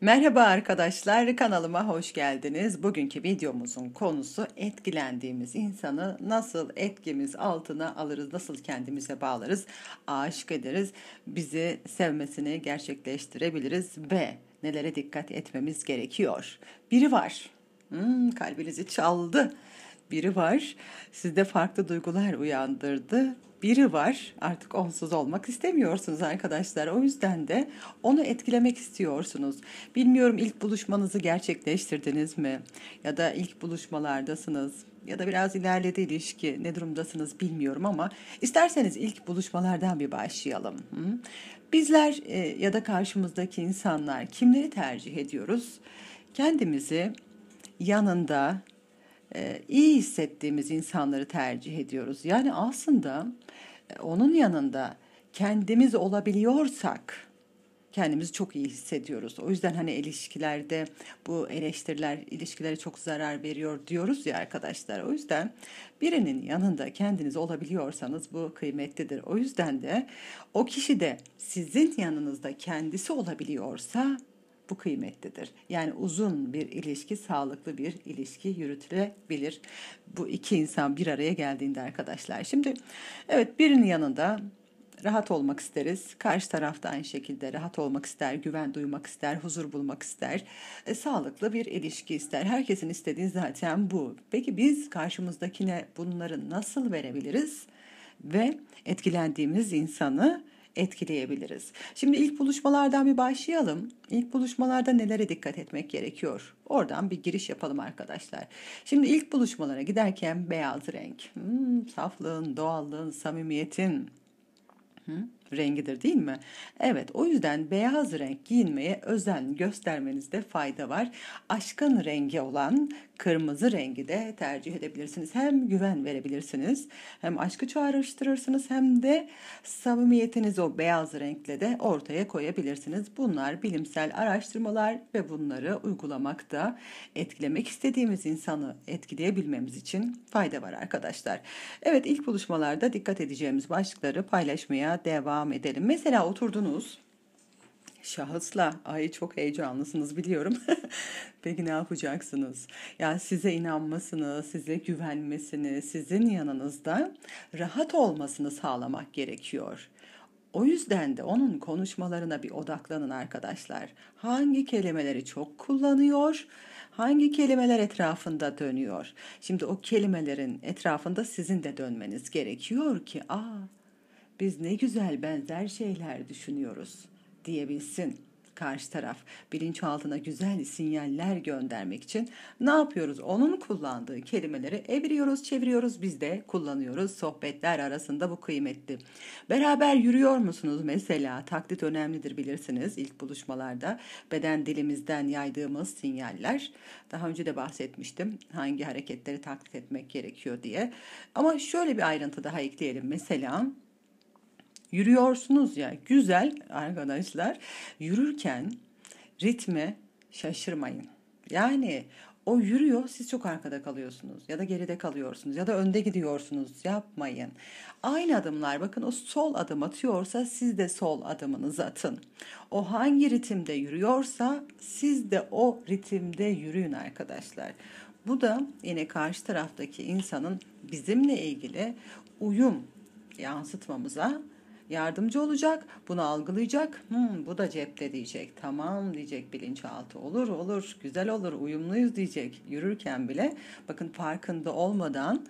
Merhaba arkadaşlar, kanalıma hoş geldiniz. Bugünkü videomuzun konusu etkilendiğimiz insanı nasıl etkimiz altına alırız, nasıl kendimize bağlarız, aşık ederiz, bizi sevmesini gerçekleştirebiliriz ve nelere dikkat etmemiz gerekiyor. Biri var, hmm, kalbinizi çaldı biri var. Sizde farklı duygular uyandırdı. Biri var artık onsuz olmak istemiyorsunuz arkadaşlar. O yüzden de onu etkilemek istiyorsunuz. Bilmiyorum ilk buluşmanızı gerçekleştirdiniz mi? Ya da ilk buluşmalardasınız ya da biraz ilerledi ilişki ne durumdasınız bilmiyorum ama isterseniz ilk buluşmalardan bir başlayalım. Bizler e, ya da karşımızdaki insanlar kimleri tercih ediyoruz? Kendimizi yanında e, iyi hissettiğimiz insanları tercih ediyoruz. Yani aslında e, onun yanında kendimiz olabiliyorsak kendimizi çok iyi hissediyoruz. O yüzden hani ilişkilerde bu eleştiriler ilişkilere çok zarar veriyor diyoruz ya arkadaşlar. O yüzden birinin yanında kendiniz olabiliyorsanız bu kıymetlidir. O yüzden de o kişi de sizin yanınızda kendisi olabiliyorsa bu kıymetlidir. Yani uzun bir ilişki, sağlıklı bir ilişki yürütülebilir. Bu iki insan bir araya geldiğinde arkadaşlar. Şimdi evet birinin yanında rahat olmak isteriz. Karşı tarafta aynı şekilde rahat olmak ister, güven duymak ister, huzur bulmak ister. E, sağlıklı bir ilişki ister. Herkesin istediği zaten bu. Peki biz karşımızdakine bunları nasıl verebiliriz? Ve etkilendiğimiz insanı etkileyebiliriz. Şimdi ilk buluşmalardan bir başlayalım. İlk buluşmalarda nelere dikkat etmek gerekiyor? Oradan bir giriş yapalım arkadaşlar. Şimdi ilk buluşmalara giderken beyaz renk. Hmm, saflığın, doğallığın, samimiyetin Hı? Hmm, rengidir değil mi? Evet o yüzden beyaz renk giyinmeye özen göstermenizde fayda var. Aşkın rengi olan kırmızı rengi de tercih edebilirsiniz. Hem güven verebilirsiniz, hem aşkı çağrıştırırsınız, hem de samimiyetinizi o beyaz renkle de ortaya koyabilirsiniz. Bunlar bilimsel araştırmalar ve bunları uygulamakta etkilemek istediğimiz insanı etkileyebilmemiz için fayda var arkadaşlar. Evet ilk buluşmalarda dikkat edeceğimiz başlıkları paylaşmaya devam edelim. Mesela oturdunuz şahısla ay çok heyecanlısınız biliyorum. Peki ne yapacaksınız? Yani size inanmasını, size güvenmesini, sizin yanınızda rahat olmasını sağlamak gerekiyor. O yüzden de onun konuşmalarına bir odaklanın arkadaşlar. Hangi kelimeleri çok kullanıyor? Hangi kelimeler etrafında dönüyor? Şimdi o kelimelerin etrafında sizin de dönmeniz gerekiyor ki, aa biz ne güzel benzer şeyler düşünüyoruz diyebilsin karşı taraf bilinçaltına güzel sinyaller göndermek için ne yapıyoruz? Onun kullandığı kelimeleri eviriyoruz, çeviriyoruz, biz de kullanıyoruz sohbetler arasında bu kıymetli. Beraber yürüyor musunuz mesela? Taklit önemlidir bilirsiniz ilk buluşmalarda beden dilimizden yaydığımız sinyaller. Daha önce de bahsetmiştim hangi hareketleri taklit etmek gerekiyor diye. Ama şöyle bir ayrıntı daha ekleyelim mesela Yürüyorsunuz ya güzel arkadaşlar. Yürürken ritme şaşırmayın. Yani o yürüyor siz çok arkada kalıyorsunuz ya da geride kalıyorsunuz ya da önde gidiyorsunuz yapmayın. Aynı adımlar bakın o sol adım atıyorsa siz de sol adımınızı atın. O hangi ritimde yürüyorsa siz de o ritimde yürüyün arkadaşlar. Bu da yine karşı taraftaki insanın bizimle ilgili uyum yansıtmamıza yardımcı olacak, bunu algılayacak, hmm, bu da cepte diyecek, tamam diyecek bilinçaltı, olur olur, güzel olur, uyumluyuz diyecek yürürken bile. Bakın farkında olmadan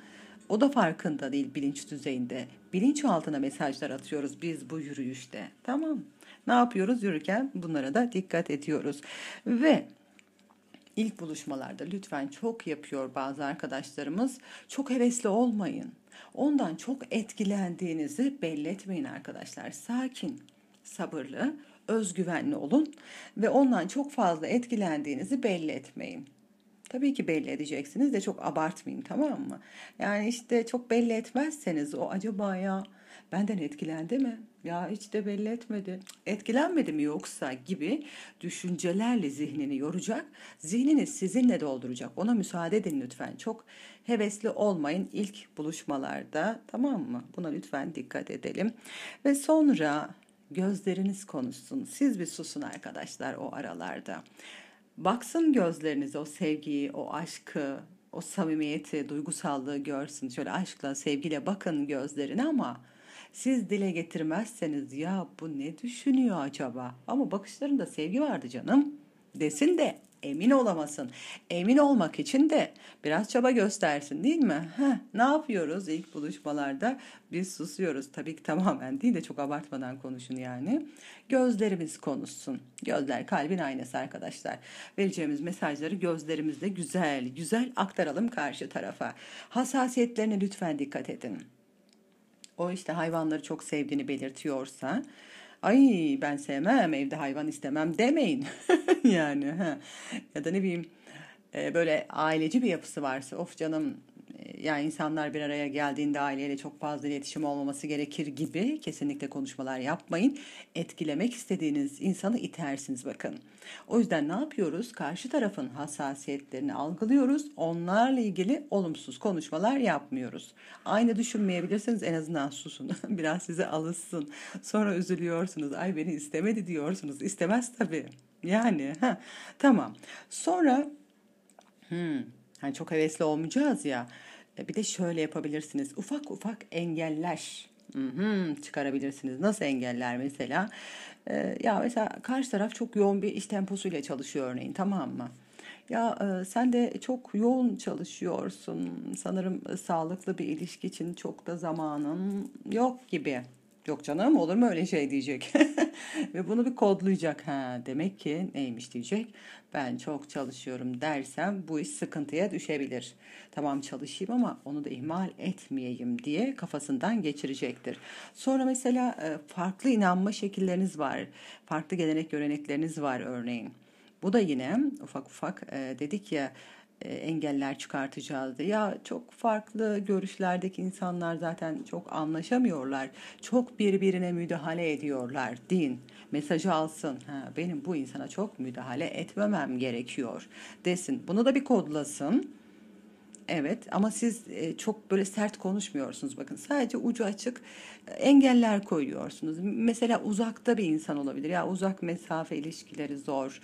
o da farkında değil bilinç düzeyinde. Bilinç altına mesajlar atıyoruz biz bu yürüyüşte. Tamam. Ne yapıyoruz yürürken? Bunlara da dikkat ediyoruz. Ve ilk buluşmalarda lütfen çok yapıyor bazı arkadaşlarımız. Çok hevesli olmayın ondan çok etkilendiğinizi belli etmeyin arkadaşlar. Sakin, sabırlı, özgüvenli olun ve ondan çok fazla etkilendiğinizi belli etmeyin. Tabii ki belli edeceksiniz de çok abartmayın tamam mı? Yani işte çok belli etmezseniz o acaba ya benden etkilendi mi? Ya hiç de belli etmedi. Etkilenmedi mi yoksa gibi düşüncelerle zihnini yoracak. Zihnini sizinle dolduracak. Ona müsaade edin lütfen. Çok hevesli olmayın ilk buluşmalarda. Tamam mı? Buna lütfen dikkat edelim. Ve sonra gözleriniz konuşsun. Siz bir susun arkadaşlar o aralarda. Baksın gözlerinize o sevgiyi, o aşkı, o samimiyeti, duygusallığı görsün. Şöyle aşkla, sevgiyle bakın gözlerine ama siz dile getirmezseniz ya bu ne düşünüyor acaba? Ama bakışlarında sevgi vardı canım desin de emin olamasın. Emin olmak için de biraz çaba göstersin değil mi? Heh, ne yapıyoruz ilk buluşmalarda? Biz susuyoruz tabii ki tamamen değil de çok abartmadan konuşun yani. Gözlerimiz konuşsun. Gözler kalbin aynası arkadaşlar. Vereceğimiz mesajları gözlerimizle güzel güzel aktaralım karşı tarafa. Hassasiyetlerine lütfen dikkat edin o işte hayvanları çok sevdiğini belirtiyorsa ay ben sevmem evde hayvan istemem demeyin yani ha. ya da ne bileyim e, böyle aileci bir yapısı varsa of canım yani insanlar bir araya geldiğinde aileyle çok fazla iletişim olmaması gerekir gibi kesinlikle konuşmalar yapmayın. Etkilemek istediğiniz insanı itersiniz bakın. O yüzden ne yapıyoruz? Karşı tarafın hassasiyetlerini algılıyoruz. Onlarla ilgili olumsuz konuşmalar yapmıyoruz. Aynı düşünmeyebilirsiniz en azından susun. Biraz size alışsın. Sonra üzülüyorsunuz. Ay beni istemedi diyorsunuz. İstemez tabii. Yani ha, tamam. Sonra hmm, hani çok hevesli olmayacağız ya. E, bir de şöyle yapabilirsiniz. Ufak ufak engeller çıkarabilirsiniz. Nasıl engeller mesela? E, ya mesela karşı taraf çok yoğun bir iş temposuyla çalışıyor örneğin tamam mı? Ya e, sen de çok yoğun çalışıyorsun. Sanırım sağlıklı bir ilişki için çok da zamanın yok gibi. Yok canım olur mu öyle şey diyecek. Ve bunu bir kodlayacak. Ha, demek ki neymiş diyecek. Ben çok çalışıyorum dersem bu iş sıkıntıya düşebilir. Tamam çalışayım ama onu da ihmal etmeyeyim diye kafasından geçirecektir. Sonra mesela e, farklı inanma şekilleriniz var. Farklı gelenek görenekleriniz var örneğin. Bu da yine ufak ufak e, dedik ya e, engeller çıkartacağız diye. Ya çok farklı görüşlerdeki insanlar zaten çok anlaşamıyorlar. Çok birbirine müdahale ediyorlar. Din mesajı alsın. Ha, benim bu insana çok müdahale etmemem gerekiyor desin. Bunu da bir kodlasın. Evet ama siz e, çok böyle sert konuşmuyorsunuz bakın. Sadece ucu açık e, engeller koyuyorsunuz. Mesela uzakta bir insan olabilir. Ya uzak mesafe ilişkileri zor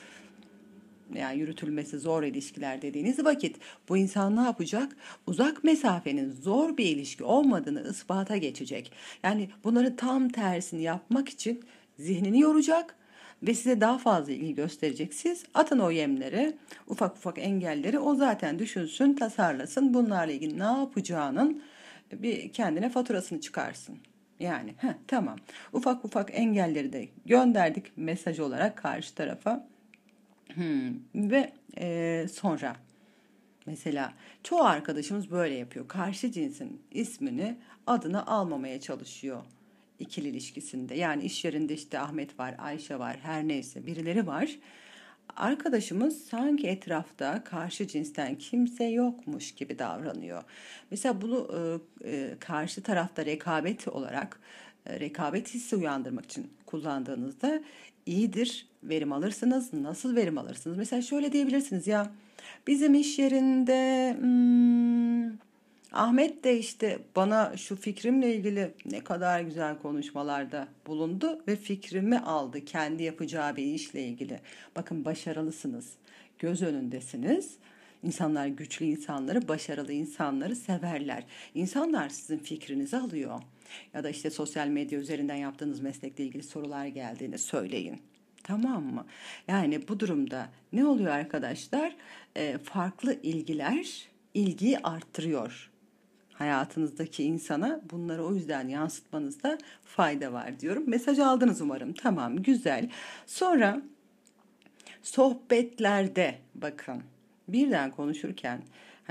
yani yürütülmesi zor ilişkiler dediğiniz vakit bu insan ne yapacak? Uzak mesafenin zor bir ilişki olmadığını ispata geçecek. Yani bunları tam tersini yapmak için zihnini yoracak ve size daha fazla ilgi gösterecek. Siz atın o yemleri, ufak ufak engelleri o zaten düşünsün, tasarlasın. Bunlarla ilgili ne yapacağının bir kendine faturasını çıkarsın. Yani heh, tamam ufak ufak engelleri de gönderdik mesaj olarak karşı tarafa. Hmm. Ve e, sonra mesela çoğu arkadaşımız böyle yapıyor. Karşı cinsin ismini adını almamaya çalışıyor ikili ilişkisinde. Yani iş yerinde işte Ahmet var, Ayşe var, her neyse birileri var. Arkadaşımız sanki etrafta karşı cinsten kimse yokmuş gibi davranıyor. Mesela bunu e, e, karşı tarafta rekabet olarak e, rekabet hissi uyandırmak için kullandığınızda iyidir. Verim alırsınız. Nasıl verim alırsınız? Mesela şöyle diyebilirsiniz ya bizim iş yerinde hmm, Ahmet de işte bana şu fikrimle ilgili ne kadar güzel konuşmalarda bulundu ve fikrimi aldı kendi yapacağı bir işle ilgili. Bakın başarılısınız. Göz önündesiniz. İnsanlar güçlü insanları, başarılı insanları severler. İnsanlar sizin fikrinizi alıyor. Ya da işte sosyal medya üzerinden yaptığınız meslekle ilgili sorular geldiğini söyleyin. Tamam mı? Yani bu durumda ne oluyor arkadaşlar? E, farklı ilgiler ilgiyi arttırıyor. Hayatınızdaki insana bunları o yüzden yansıtmanızda fayda var diyorum. Mesaj aldınız umarım. Tamam güzel. Sonra sohbetlerde bakın birden konuşurken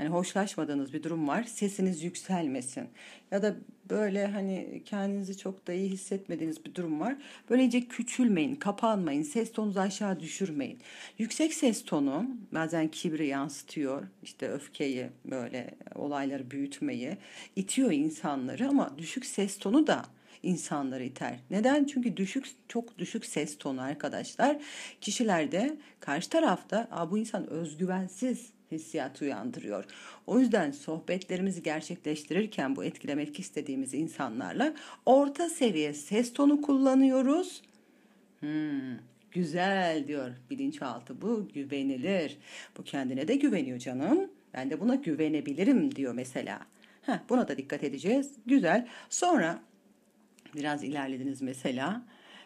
hani hoşlaşmadığınız bir durum var. Sesiniz yükselmesin. Ya da böyle hani kendinizi çok da iyi hissetmediğiniz bir durum var. Böylece küçülmeyin, kapanmayın, ses tonunuzu aşağı düşürmeyin. Yüksek ses tonu bazen kibri yansıtıyor, işte öfkeyi böyle olayları büyütmeyi itiyor insanları ama düşük ses tonu da insanları iter. Neden? Çünkü düşük çok düşük ses tonu arkadaşlar. Kişilerde karşı tarafta bu insan özgüvensiz hissiyatı uyandırıyor. O yüzden sohbetlerimizi gerçekleştirirken bu etkilemek istediğimiz insanlarla orta seviye ses tonu kullanıyoruz. Hmm, güzel diyor bilinçaltı bu güvenilir. Bu kendine de güveniyor canım. Ben de buna güvenebilirim diyor mesela. Heh, buna da dikkat edeceğiz. Güzel. Sonra biraz ilerlediniz mesela.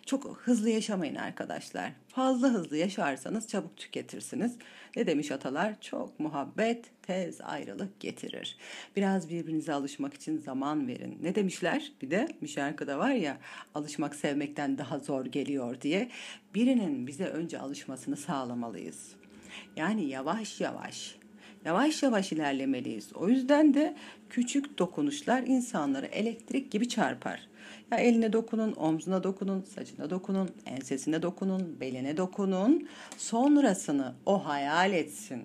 Çok hızlı yaşamayın arkadaşlar. Fazla hızlı yaşarsanız çabuk tüketirsiniz. Ne demiş atalar? Çok muhabbet tez ayrılık getirir. Biraz birbirinize alışmak için zaman verin. Ne demişler? Bir de bir şarkıda var ya alışmak sevmekten daha zor geliyor diye. Birinin bize önce alışmasını sağlamalıyız. Yani yavaş yavaş yavaş yavaş ilerlemeliyiz. O yüzden de küçük dokunuşlar insanları elektrik gibi çarpar. Ya eline dokunun, omzuna dokunun, saçına dokunun, ensesine dokunun, beline dokunun. Sonrasını o hayal etsin.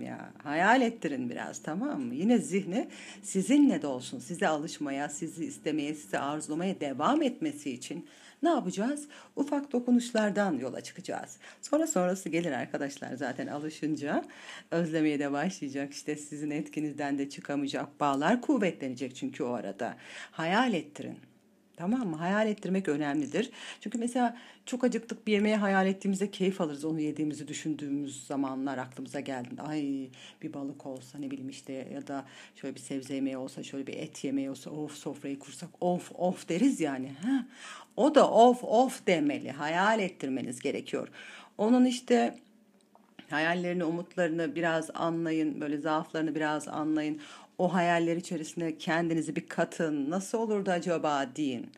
Ya hayal ettirin biraz tamam mı? Yine zihni sizinle de olsun. Size alışmaya, sizi istemeye, sizi arzulamaya devam etmesi için ne yapacağız? Ufak dokunuşlardan yola çıkacağız. Sonra sonrası gelir arkadaşlar zaten alışınca özlemeye de başlayacak. İşte sizin etkinizden de çıkamayacak. Bağlar kuvvetlenecek çünkü o arada. Hayal ettirin. Tamam mı? Hayal ettirmek önemlidir. Çünkü mesela çok acıktık bir yemeği hayal ettiğimizde keyif alırız. Onu yediğimizi düşündüğümüz zamanlar aklımıza geldi. Ay bir balık olsa ne bileyim işte ya da şöyle bir sebze yemeği olsa şöyle bir et yemeği olsa of sofrayı kursak of of deriz yani. Ha? O da of of demeli. Hayal ettirmeniz gerekiyor. Onun işte hayallerini, umutlarını biraz anlayın, böyle zaaflarını biraz anlayın. O hayaller içerisinde kendinizi bir katın. Nasıl olurdu acaba deyin.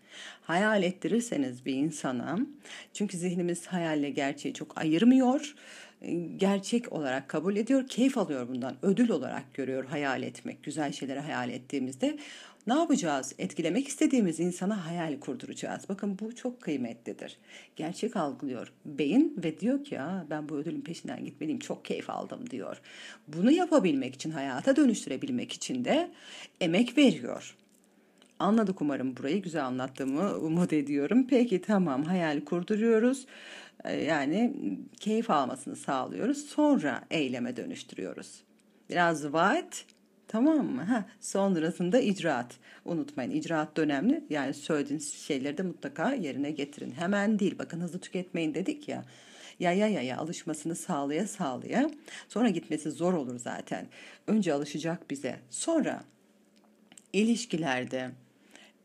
Hayal ettirirseniz bir insana. Çünkü zihnimiz hayalle gerçeği çok ayırmıyor e, gerçek olarak kabul ediyor, keyif alıyor bundan, ödül olarak görüyor hayal etmek, güzel şeyleri hayal ettiğimizde. Ne yapacağız? Etkilemek istediğimiz insana hayal kurduracağız. Bakın bu çok kıymetlidir. Gerçek algılıyor beyin ve diyor ki Aa, ben bu ödülün peşinden gitmeliyim çok keyif aldım diyor. Bunu yapabilmek için hayata dönüştürebilmek için de emek veriyor. Anladık umarım burayı güzel anlattığımı umut ediyorum. Peki tamam hayal kurduruyoruz. Ee, yani keyif almasını sağlıyoruz. Sonra eyleme dönüştürüyoruz. Biraz vaat, Tamam mı? Ha, sonrasında icraat. Unutmayın icraat da önemli. Yani söylediğiniz şeyleri de mutlaka yerine getirin. Hemen değil. Bakın hızlı tüketmeyin dedik ya ya ya ya ya alışmasını sağlaya sağlaya sonra gitmesi zor olur zaten. Önce alışacak bize. Sonra ilişkilerde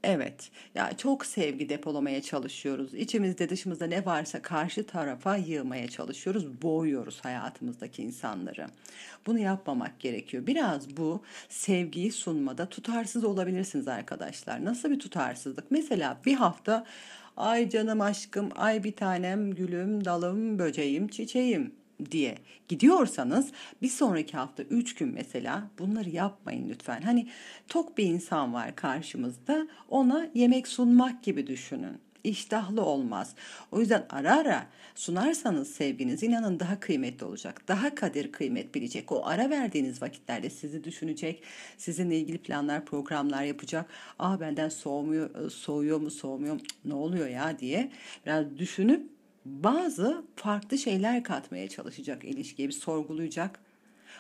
Evet. Ya çok sevgi depolamaya çalışıyoruz. İçimizde, dışımızda ne varsa karşı tarafa yığmaya çalışıyoruz. Boğuyoruz hayatımızdaki insanları. Bunu yapmamak gerekiyor. Biraz bu sevgiyi sunmada tutarsız olabilirsiniz arkadaşlar. Nasıl bir tutarsızlık? Mesela bir hafta ay canım aşkım, ay bir tanem, gülüm, dalım, böceğim, çiçeğim diye gidiyorsanız bir sonraki hafta 3 gün mesela bunları yapmayın lütfen. Hani tok bir insan var karşımızda ona yemek sunmak gibi düşünün iştahlı olmaz. O yüzden ara ara sunarsanız sevginiz inanın daha kıymetli olacak. Daha kadir kıymet bilecek. O ara verdiğiniz vakitlerde sizi düşünecek. Sizinle ilgili planlar, programlar yapacak. Aa benden soğumuyor, e, soğuyor mu, soğumuyor mu, ne oluyor ya diye biraz düşünüp bazı farklı şeyler katmaya çalışacak ilişkiye, bir sorgulayacak.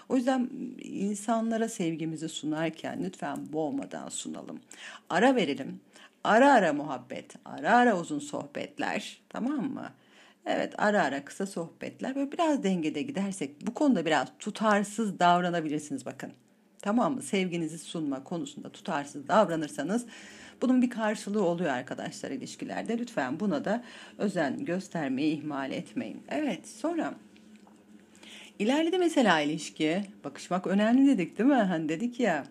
O yüzden insanlara sevgimizi sunarken lütfen boğmadan sunalım. Ara verelim. Ara ara muhabbet, ara ara uzun sohbetler, tamam mı? Evet ara ara kısa sohbetler böyle biraz dengede gidersek bu konuda biraz tutarsız davranabilirsiniz bakın. Tamam mı? Sevginizi sunma konusunda tutarsız davranırsanız bunun bir karşılığı oluyor arkadaşlar ilişkilerde. Lütfen buna da özen göstermeyi ihmal etmeyin. Evet sonra ilerledi mesela ilişki. Bakışmak önemli dedik değil mi? Hani dedik ya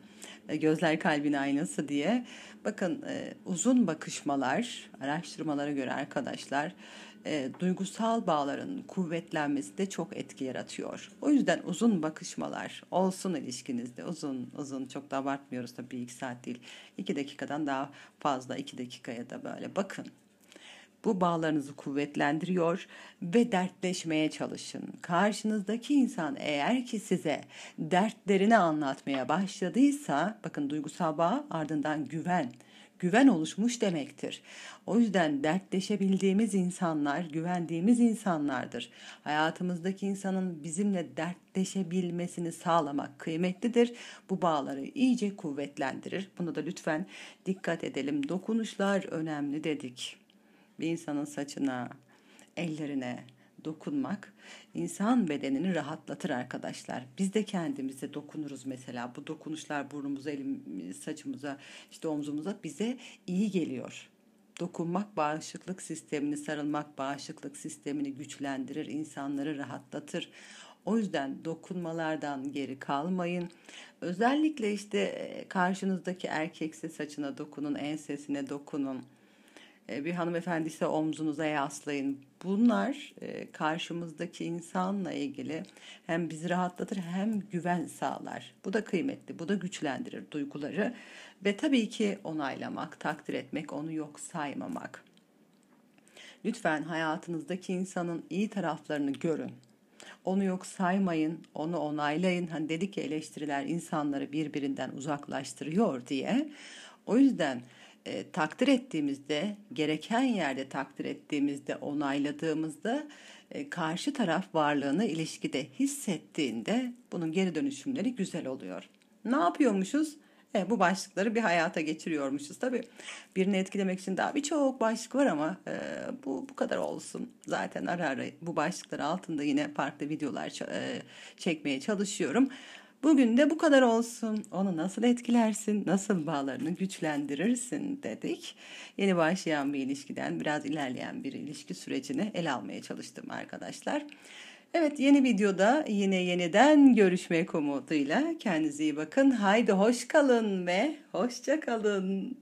e, gözler kalbin aynası diye. Bakın e, uzun bakışmalar araştırmalara göre arkadaşlar e, duygusal bağların kuvvetlenmesi de çok etki yaratıyor. O yüzden uzun bakışmalar olsun ilişkinizde uzun uzun çok da abartmıyoruz tabii iki saat değil. iki dakikadan daha fazla iki dakikaya da böyle bakın. Bu bağlarınızı kuvvetlendiriyor ve dertleşmeye çalışın. Karşınızdaki insan eğer ki size dertlerini anlatmaya başladıysa, bakın duygusal bağ ardından güven, güven oluşmuş demektir. O yüzden dertleşebildiğimiz insanlar güvendiğimiz insanlardır. Hayatımızdaki insanın bizimle dertleşebilmesini sağlamak kıymetlidir. Bu bağları iyice kuvvetlendirir. Buna da lütfen dikkat edelim. Dokunuşlar önemli dedik. Bir insanın saçına, ellerine, dokunmak insan bedenini rahatlatır arkadaşlar. Biz de kendimize dokunuruz mesela. Bu dokunuşlar burnumuza, elim, saçımıza, işte omzumuza bize iyi geliyor. Dokunmak bağışıklık sistemini, sarılmak bağışıklık sistemini güçlendirir, insanları rahatlatır. O yüzden dokunmalardan geri kalmayın. Özellikle işte karşınızdaki erkekse saçına dokunun, ensesine dokunun e, bir hanımefendi ise omzunuza yaslayın. Bunlar e, karşımızdaki insanla ilgili hem bizi rahatlatır hem güven sağlar. Bu da kıymetli, bu da güçlendirir duyguları ve tabii ki onaylamak, takdir etmek, onu yok saymamak. Lütfen hayatınızdaki insanın iyi taraflarını görün. Onu yok saymayın, onu onaylayın. Hani dedik ki eleştiriler insanları birbirinden uzaklaştırıyor diye. O yüzden e, takdir ettiğimizde, gereken yerde takdir ettiğimizde, onayladığımızda e, karşı taraf varlığını ilişkide hissettiğinde bunun geri dönüşümleri güzel oluyor. Ne yapıyormuşuz? E, bu başlıkları bir hayata geçiriyormuşuz. Tabii birini etkilemek için daha birçok başlık var ama e, bu bu kadar olsun. Zaten ara ara bu başlıklar altında yine farklı videolar e, çekmeye çalışıyorum. Bugün de bu kadar olsun. Onu nasıl etkilersin, nasıl bağlarını güçlendirirsin dedik. Yeni başlayan bir ilişkiden biraz ilerleyen bir ilişki sürecini el almaya çalıştım arkadaşlar. Evet yeni videoda yine yeniden görüşmek umuduyla kendinize iyi bakın. Haydi hoş kalın ve hoşça kalın.